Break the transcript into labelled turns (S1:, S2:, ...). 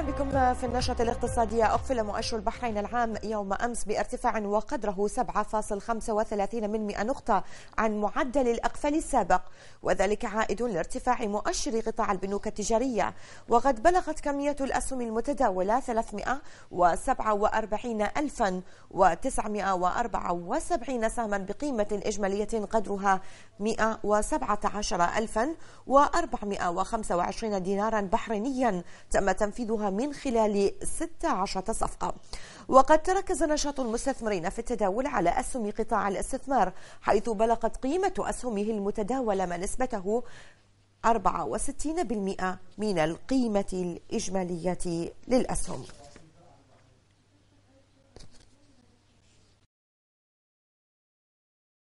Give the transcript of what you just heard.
S1: بكم في النشرة الاقتصادية أقفل مؤشر البحرين العام يوم أمس بارتفاع وقدره 7.35 من مئة نقطة عن معدل الأقفل السابق وذلك عائد لارتفاع مؤشر قطاع البنوك التجارية وقد بلغت كمية الأسهم المتداولة 347974 سهما بقيمة إجمالية قدرها 117425 دينارا بحرينيا تم تنفيذها من خلال 16 صفقة وقد تركز نشاط المستثمرين في التداول على أسهم قطاع الاستثمار حيث بلغت قيمة أسهمه المتداولة ما نسبته 64% من القيمة الإجمالية للأسهم